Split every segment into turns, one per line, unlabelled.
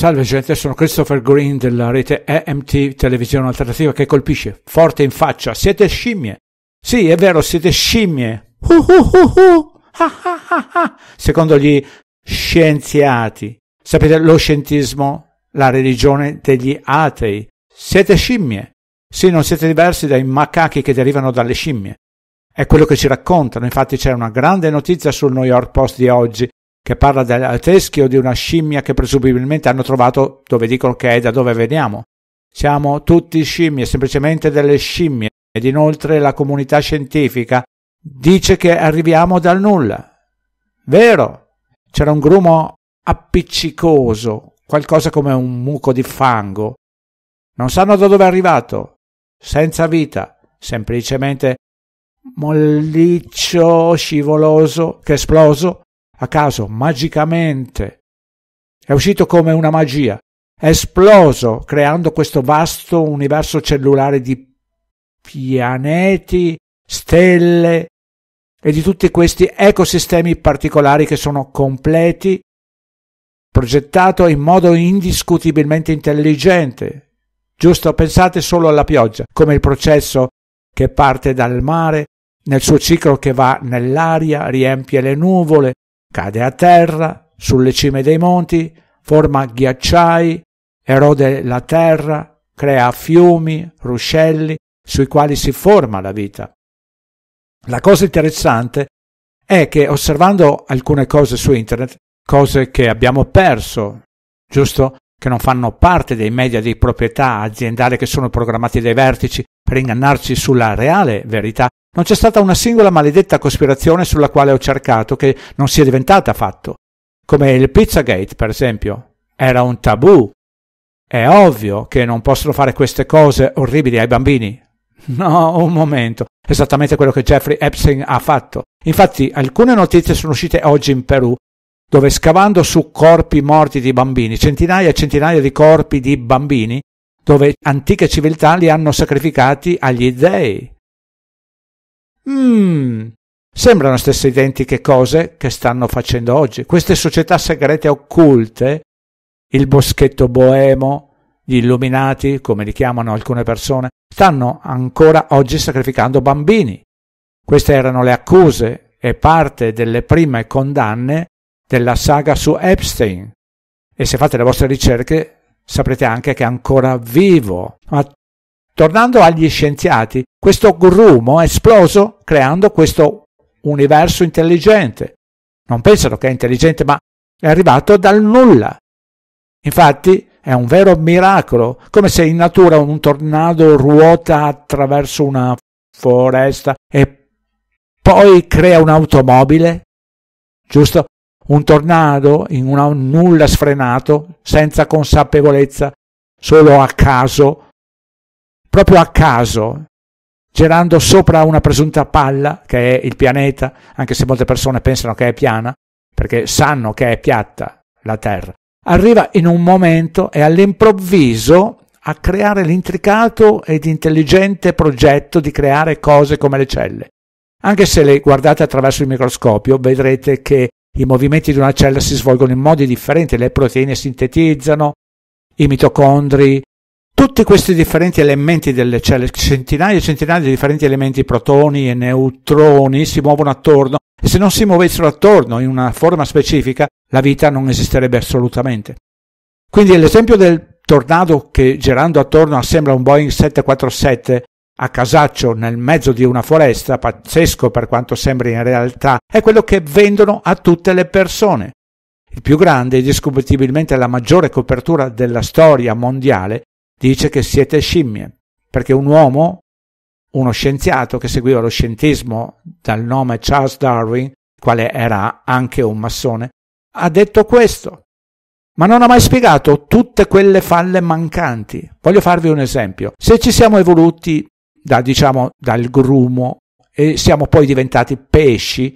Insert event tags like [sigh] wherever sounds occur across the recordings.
Salve gente, sono Christopher Green della rete EMT Televisione Alternativa che colpisce forte in faccia. Siete scimmie? Sì, è vero, siete scimmie. Uh, uh, uh, uh. Secondo gli scienziati. Sapete lo scientismo? La religione degli atei. Siete scimmie? Sì, non siete diversi dai macachi che derivano dalle scimmie. È quello che ci raccontano, infatti c'è una grande notizia sul New York Post di oggi che parla del teschio di una scimmia che presumibilmente hanno trovato dove dicono che è da dove veniamo. Siamo tutti scimmie, semplicemente delle scimmie ed inoltre la comunità scientifica dice che arriviamo dal nulla. Vero? C'era un grumo appiccicoso, qualcosa come un muco di fango. Non sanno da dove è arrivato, senza vita, semplicemente molliccio, scivoloso, che è esploso a caso, magicamente. È uscito come una magia, è esploso creando questo vasto universo cellulare di pianeti, stelle e di tutti questi ecosistemi particolari che sono completi, progettato in modo indiscutibilmente intelligente. Giusto, pensate solo alla pioggia, come il processo che parte dal mare, nel suo ciclo che va nell'aria, riempie le nuvole, cade a terra, sulle cime dei monti, forma ghiacciai, erode la terra, crea fiumi, ruscelli, sui quali si forma la vita. La cosa interessante è che osservando alcune cose su internet, cose che abbiamo perso, giusto? che non fanno parte dei media di proprietà aziendale che sono programmati dai vertici per ingannarci sulla reale verità, non c'è stata una singola maledetta cospirazione sulla quale ho cercato che non sia diventata fatto. Come il Pizzagate, per esempio. Era un tabù. È ovvio che non possono fare queste cose orribili ai bambini. No, un momento. Esattamente quello che Jeffrey Epstein ha fatto. Infatti, alcune notizie sono uscite oggi in Perù dove scavando su corpi morti di bambini, centinaia e centinaia di corpi di bambini, dove antiche civiltà li hanno sacrificati agli dèi. Mmm, sembrano stesse identiche cose che stanno facendo oggi. Queste società segrete occulte, il boschetto boemo, gli illuminati, come li chiamano alcune persone, stanno ancora oggi sacrificando bambini. Queste erano le accuse e parte delle prime condanne della saga su Epstein. E se fate le vostre ricerche saprete anche che è ancora vivo. Ma tornando agli scienziati, questo grumo è esploso creando questo universo intelligente. Non pensano che è intelligente, ma è arrivato dal nulla. Infatti è un vero miracolo, come se in natura un tornado ruota attraverso una foresta e poi crea un'automobile, giusto? un tornado in un nulla sfrenato, senza consapevolezza, solo a caso, proprio a caso, girando sopra una presunta palla che è il pianeta, anche se molte persone pensano che è piana, perché sanno che è piatta la Terra. Arriva in un momento e all'improvviso a creare l'intricato ed intelligente progetto di creare cose come le celle. Anche se le guardate attraverso il microscopio, vedrete che i movimenti di una cellula si svolgono in modi differenti, le proteine sintetizzano, i mitocondri, tutti questi differenti elementi delle cellule, centinaia e centinaia di differenti elementi, protoni e neutroni, si muovono attorno e se non si muovessero attorno in una forma specifica, la vita non esisterebbe assolutamente. Quindi l'esempio del tornado che girando attorno assembla un Boeing 747 a casaccio nel mezzo di una foresta, pazzesco per quanto sembri in realtà, è quello che vendono a tutte le persone. Il più grande e discutibilmente la maggiore copertura della storia mondiale dice che siete scimmie, perché un uomo, uno scienziato che seguiva lo scientismo dal nome Charles Darwin, quale era anche un massone, ha detto questo, ma non ha mai spiegato tutte quelle falle mancanti. Voglio farvi un esempio. Se ci siamo evoluti da, diciamo, dal grumo e siamo poi diventati pesci,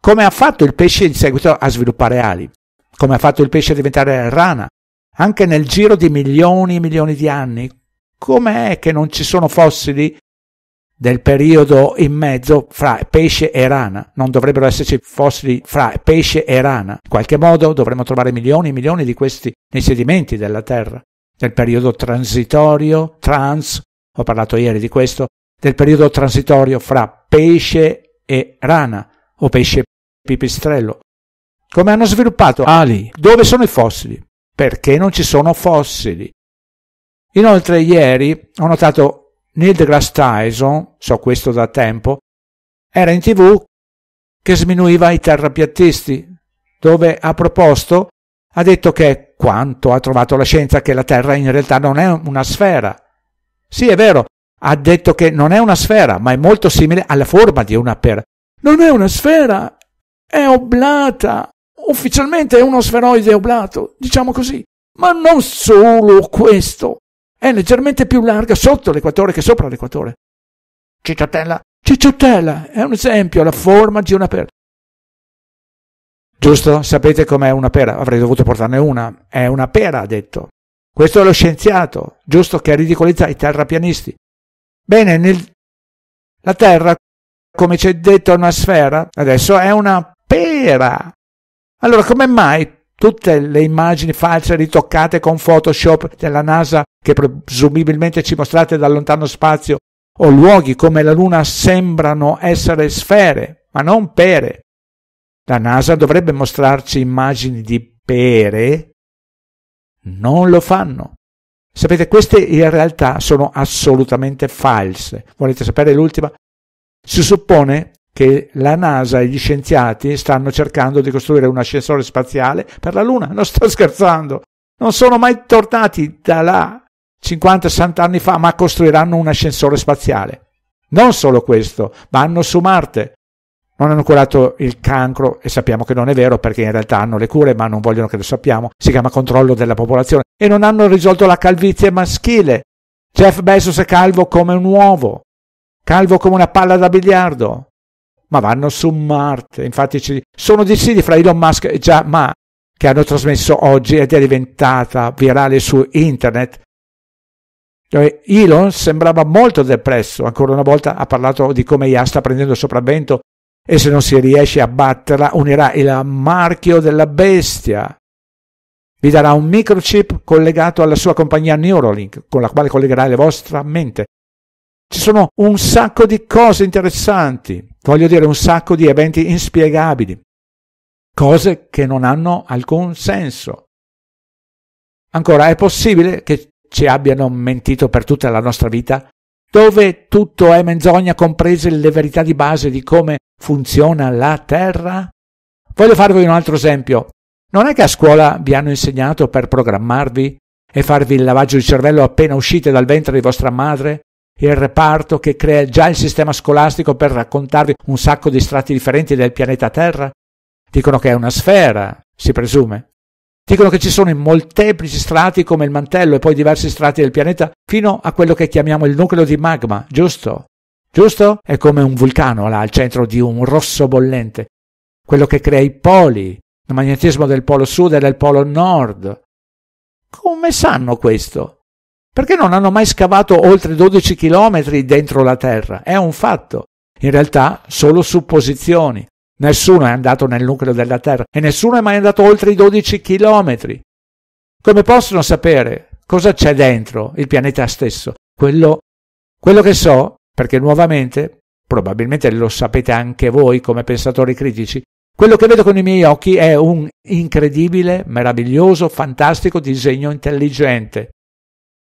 come ha fatto il pesce in seguito a sviluppare ali, come ha fatto il pesce a diventare rana, anche nel giro di milioni e milioni di anni, com'è che non ci sono fossili del periodo in mezzo fra pesce e rana? Non dovrebbero esserci fossili fra pesce e rana. In qualche modo dovremmo trovare milioni e milioni di questi nei sedimenti della Terra, nel periodo transitorio, trans, ho parlato ieri di questo, del periodo transitorio fra pesce e rana o pesce pipistrello. Come hanno sviluppato ali? Dove sono i fossili? Perché non ci sono fossili? Inoltre ieri ho notato Neil deGrasse Tyson, so questo da tempo, era in tv che sminuiva i terrapiattisti, dove ha proposto, ha detto che quanto ha trovato la scienza che la Terra in realtà non è una sfera, sì, è vero, ha detto che non è una sfera, ma è molto simile alla forma di una pera. Non è una sfera, è oblata. Ufficialmente è uno sferoide oblato, diciamo così. Ma non solo questo. È leggermente più larga sotto l'equatore che sopra l'equatore. Cicciotella. Cicciotella è un esempio, la forma di una pera. Giusto? Sapete com'è una pera? Avrei dovuto portarne una. È una pera, ha detto. Questo è lo scienziato, giusto che ridicolizza i terrapianisti. Bene, nel... la Terra, come ci è detto, è una sfera, adesso è una pera. Allora, come mai tutte le immagini false ritoccate con Photoshop della NASA, che presumibilmente ci mostrate da lontano spazio, o luoghi come la Luna sembrano essere sfere, ma non pere? La NASA dovrebbe mostrarci immagini di pere non lo fanno. Sapete, queste in realtà sono assolutamente false. Volete sapere l'ultima? Si suppone che la NASA e gli scienziati stanno cercando di costruire un ascensore spaziale per la Luna. Non sto [laughs] scherzando. Non sono mai tornati da là 50-60 anni fa, ma costruiranno un ascensore spaziale. Non solo questo, vanno su Marte non hanno curato il cancro e sappiamo che non è vero perché in realtà hanno le cure ma non vogliono che lo sappiamo, si chiama controllo della popolazione e non hanno risolto la calvizie maschile. Jeff Bezos è calvo come un uovo, calvo come una palla da biliardo, ma vanno su Marte, infatti ci sono dissidi fra Elon Musk e già Ma che hanno trasmesso oggi ed è diventata virale su internet. Cioè, Elon sembrava molto depresso, ancora una volta ha parlato di come IA sta prendendo sopravvento e se non si riesce a batterla unirà il marchio della bestia. Vi darà un microchip collegato alla sua compagnia Neuralink, con la quale collegherà la vostra mente. Ci sono un sacco di cose interessanti, voglio dire un sacco di eventi inspiegabili, cose che non hanno alcun senso. Ancora, è possibile che ci abbiano mentito per tutta la nostra vita? dove tutto è menzogna, comprese le verità di base di come funziona la Terra? Voglio farvi un altro esempio. Non è che a scuola vi hanno insegnato per programmarvi e farvi il lavaggio di cervello appena uscite dal ventre di vostra madre? Il reparto che crea già il sistema scolastico per raccontarvi un sacco di strati differenti del pianeta Terra? Dicono che è una sfera, si presume. Dicono che ci sono in molteplici strati come il mantello e poi diversi strati del pianeta fino a quello che chiamiamo il nucleo di magma, giusto? Giusto? È come un vulcano là al centro di un rosso bollente, quello che crea i poli, il magnetismo del polo sud e del polo nord. Come sanno questo? Perché non hanno mai scavato oltre 12 chilometri dentro la Terra? È un fatto. In realtà solo supposizioni. Nessuno è andato nel nucleo della Terra e nessuno è mai andato oltre i 12 chilometri. Come possono sapere cosa c'è dentro il pianeta stesso? Quello, quello che so, perché nuovamente, probabilmente lo sapete anche voi come pensatori critici, quello che vedo con i miei occhi è un incredibile, meraviglioso, fantastico disegno intelligente.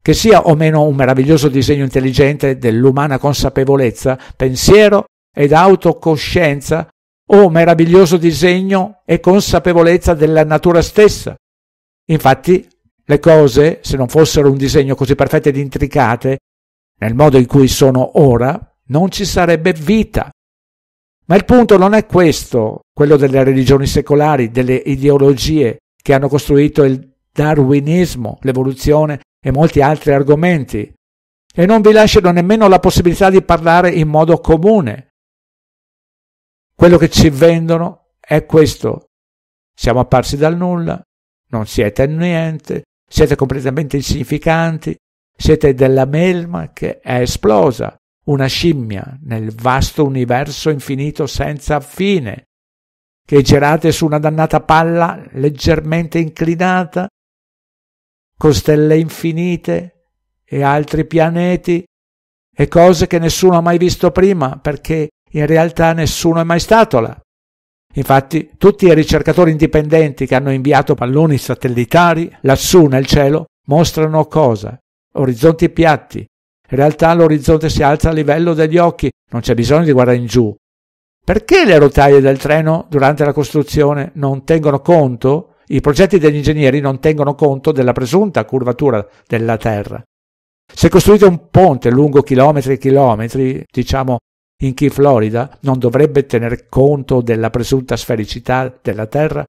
Che sia o meno un meraviglioso disegno intelligente dell'umana consapevolezza, pensiero ed autocoscienza, oh meraviglioso disegno e consapevolezza della natura stessa. Infatti, le cose, se non fossero un disegno così perfetto ed intricate, nel modo in cui sono ora, non ci sarebbe vita. Ma il punto non è questo, quello delle religioni secolari, delle ideologie che hanno costruito il darwinismo, l'evoluzione e molti altri argomenti, e non vi lasciano nemmeno la possibilità di parlare in modo comune, quello che ci vendono è questo. Siamo apparsi dal nulla, non siete niente, siete completamente insignificanti, siete della melma che è esplosa, una scimmia nel vasto universo infinito senza fine, che girate su una dannata palla leggermente inclinata, con stelle infinite e altri pianeti e cose che nessuno ha mai visto prima, perché in realtà nessuno è mai stato là. Infatti tutti i ricercatori indipendenti che hanno inviato palloni satellitari lassù nel cielo mostrano cosa? Orizzonti piatti. In realtà l'orizzonte si alza a livello degli occhi, non c'è bisogno di guardare in giù. Perché le rotaie del treno durante la costruzione non tengono conto, i progetti degli ingegneri non tengono conto della presunta curvatura della Terra? Se costruite un ponte lungo chilometri e chilometri, diciamo in cui Florida non dovrebbe tener conto della presunta sfericità della Terra?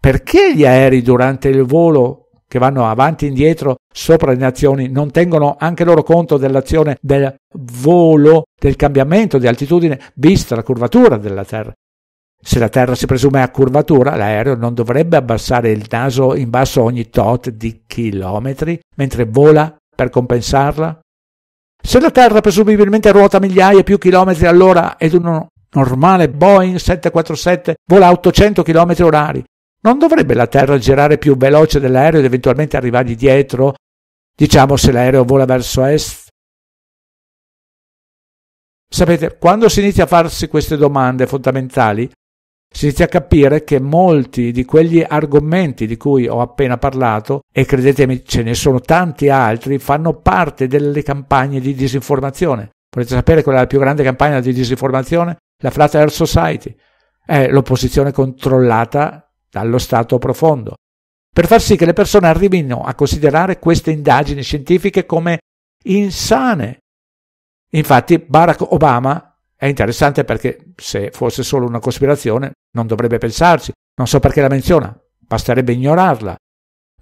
Perché gli aerei durante il volo che vanno avanti e indietro sopra le nazioni non tengono anche loro conto dell'azione del volo, del cambiamento di altitudine vista la curvatura della Terra? Se la Terra si presume a curvatura, l'aereo non dovrebbe abbassare il naso in basso ogni tot di chilometri mentre vola per compensarla? Se la Terra presumibilmente ruota migliaia e più chilometri all'ora ed uno normale Boeing 747 vola a 800 km orari, non dovrebbe la Terra girare più veloce dell'aereo ed eventualmente arrivargli dietro, diciamo se l'aereo vola verso est? Sapete, quando si inizia a farsi queste domande fondamentali, si inizia a capire che molti di quegli argomenti di cui ho appena parlato, e credetemi ce ne sono tanti altri, fanno parte delle campagne di disinformazione. Volete sapere qual è la più grande campagna di disinformazione? La Flat Earth Society. È l'opposizione controllata dallo Stato profondo. Per far sì che le persone arrivino a considerare queste indagini scientifiche come insane. Infatti Barack Obama è interessante perché se fosse solo una cospirazione non dovrebbe pensarci, non so perché la menziona, basterebbe ignorarla.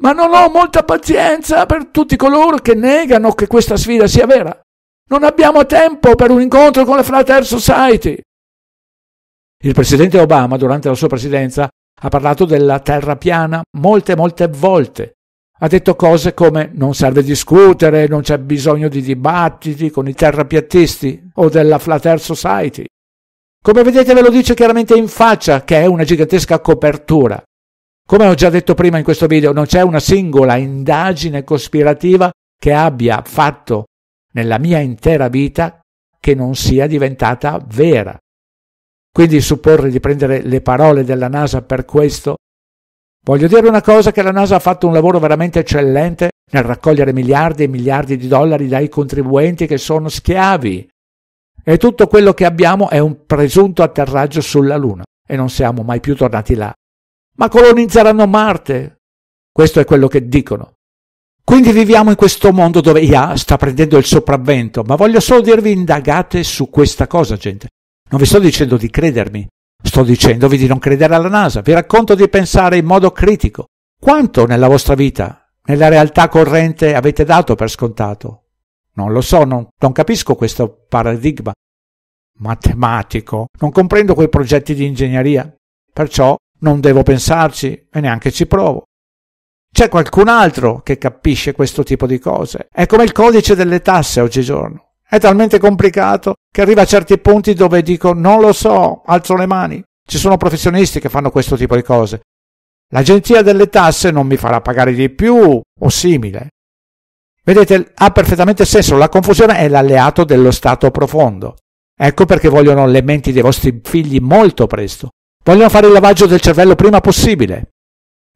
Ma non ho molta pazienza per tutti coloro che negano che questa sfida sia vera. Non abbiamo tempo per un incontro con la Frater Society. Il presidente Obama, durante la sua presidenza, ha parlato della terra piana molte, molte volte ha detto cose come non serve discutere, non c'è bisogno di dibattiti con i terrapiattisti o della Flat Earth Society. Come vedete ve lo dice chiaramente in faccia che è una gigantesca copertura. Come ho già detto prima in questo video, non c'è una singola indagine cospirativa che abbia fatto nella mia intera vita che non sia diventata vera. Quindi supporre di prendere le parole della NASA per questo Voglio dire una cosa che la NASA ha fatto un lavoro veramente eccellente nel raccogliere miliardi e miliardi di dollari dai contribuenti che sono schiavi. E tutto quello che abbiamo è un presunto atterraggio sulla Luna e non siamo mai più tornati là. Ma colonizzeranno Marte. Questo è quello che dicono. Quindi viviamo in questo mondo dove IA sta prendendo il sopravvento, ma voglio solo dirvi indagate su questa cosa, gente. Non vi sto dicendo di credermi, Sto dicendovi di non credere alla NASA, vi racconto di pensare in modo critico. Quanto nella vostra vita, nella realtà corrente, avete dato per scontato? Non lo so, non, non capisco questo paradigma matematico, non comprendo quei progetti di ingegneria, perciò non devo pensarci e neanche ci provo. C'è qualcun altro che capisce questo tipo di cose. È come il codice delle tasse oggigiorno. È talmente complicato che arriva a certi punti dove dico non lo so, alzo le mani. Ci sono professionisti che fanno questo tipo di cose. L'agenzia delle tasse non mi farà pagare di più o simile. Vedete, ha perfettamente senso, la confusione è l'alleato dello stato profondo. Ecco perché vogliono le menti dei vostri figli molto presto. Vogliono fare il lavaggio del cervello prima possibile.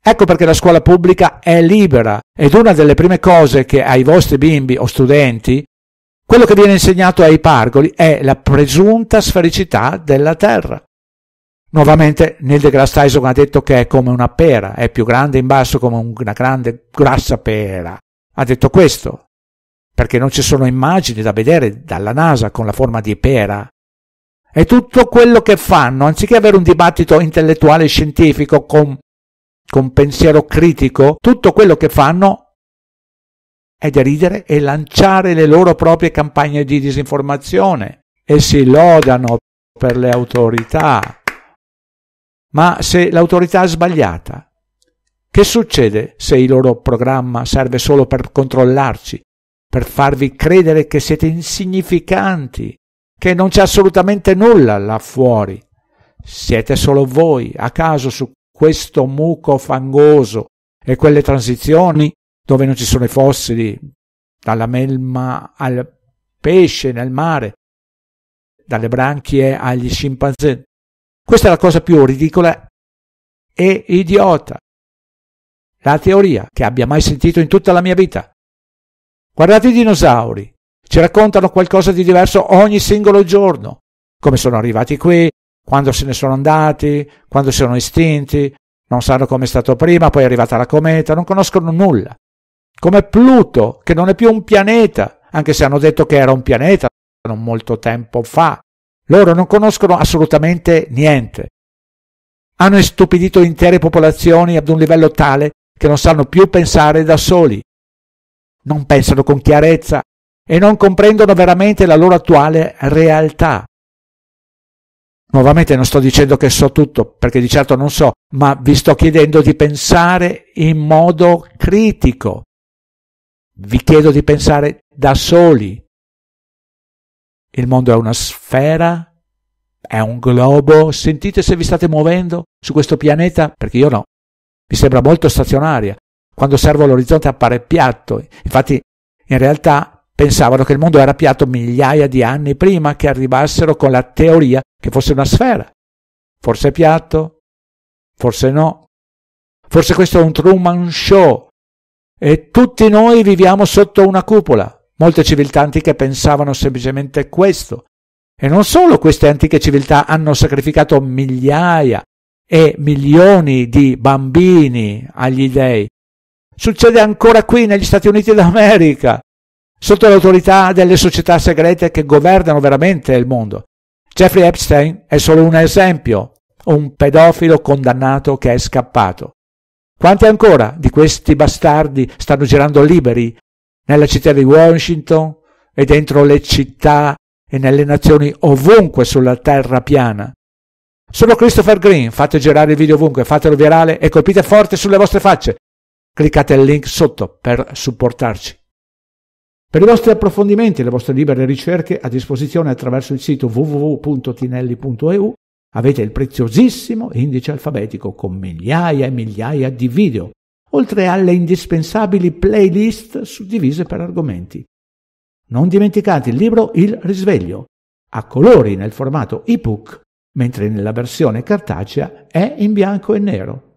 Ecco perché la scuola pubblica è libera ed una delle prime cose che ai vostri bimbi o studenti quello che viene insegnato ai pargoli è la presunta sfericità della Terra. Nuovamente Neil deGrasse Tyson ha detto che è come una pera, è più grande in basso come una grande grassa pera. Ha detto questo perché non ci sono immagini da vedere dalla NASA con la forma di pera. E tutto quello che fanno, anziché avere un dibattito intellettuale e scientifico con, con pensiero critico, tutto quello che fanno è deridere e lanciare le loro proprie campagne di disinformazione e si lodano per le autorità. Ma se l'autorità è sbagliata, che succede se il loro programma serve solo per controllarci, per farvi credere che siete insignificanti, che non c'è assolutamente nulla là fuori? Siete solo voi, a caso, su questo muco fangoso e quelle transizioni dove non ci sono i fossili, dalla melma al pesce nel mare, dalle branchie agli scimpanzé. Questa è la cosa più ridicola e idiota. La teoria che abbia mai sentito in tutta la mia vita. Guardate i dinosauri, ci raccontano qualcosa di diverso ogni singolo giorno. Come sono arrivati qui, quando se ne sono andati, quando sono estinti, non sanno come è stato prima, poi è arrivata la cometa, non conoscono nulla come Pluto, che non è più un pianeta, anche se hanno detto che era un pianeta non molto tempo fa. Loro non conoscono assolutamente niente. Hanno istupidito intere popolazioni ad un livello tale che non sanno più pensare da soli. Non pensano con chiarezza e non comprendono veramente la loro attuale realtà. Nuovamente non sto dicendo che so tutto, perché di certo non so, ma vi sto chiedendo di pensare in modo critico, vi chiedo di pensare da soli. Il mondo è una sfera, è un globo. Sentite se vi state muovendo su questo pianeta, perché io no. Mi sembra molto stazionaria. Quando osservo l'orizzonte appare piatto. Infatti, in realtà pensavano che il mondo era piatto migliaia di anni prima che arrivassero con la teoria che fosse una sfera. Forse è piatto, forse no. Forse questo è un Truman Show e tutti noi viviamo sotto una cupola. Molte civiltà antiche pensavano semplicemente questo. E non solo queste antiche civiltà hanno sacrificato migliaia e milioni di bambini agli dèi. Succede ancora qui negli Stati Uniti d'America, sotto l'autorità delle società segrete che governano veramente il mondo. Jeffrey Epstein è solo un esempio, un pedofilo condannato che è scappato. Quanti ancora di questi bastardi stanno girando liberi nella città di Washington e dentro le città e nelle nazioni ovunque sulla terra piana? Sono Christopher Green, fate girare il video ovunque, fatelo virale e colpite forte sulle vostre facce. Cliccate il link sotto per supportarci. Per i vostri approfondimenti e le vostre libere ricerche a disposizione attraverso il sito www.tinelli.eu Avete il preziosissimo indice alfabetico con migliaia e migliaia di video, oltre alle indispensabili playlist suddivise per argomenti. Non dimenticate il libro Il risveglio, a colori nel formato ebook, mentre nella versione cartacea è in bianco e nero.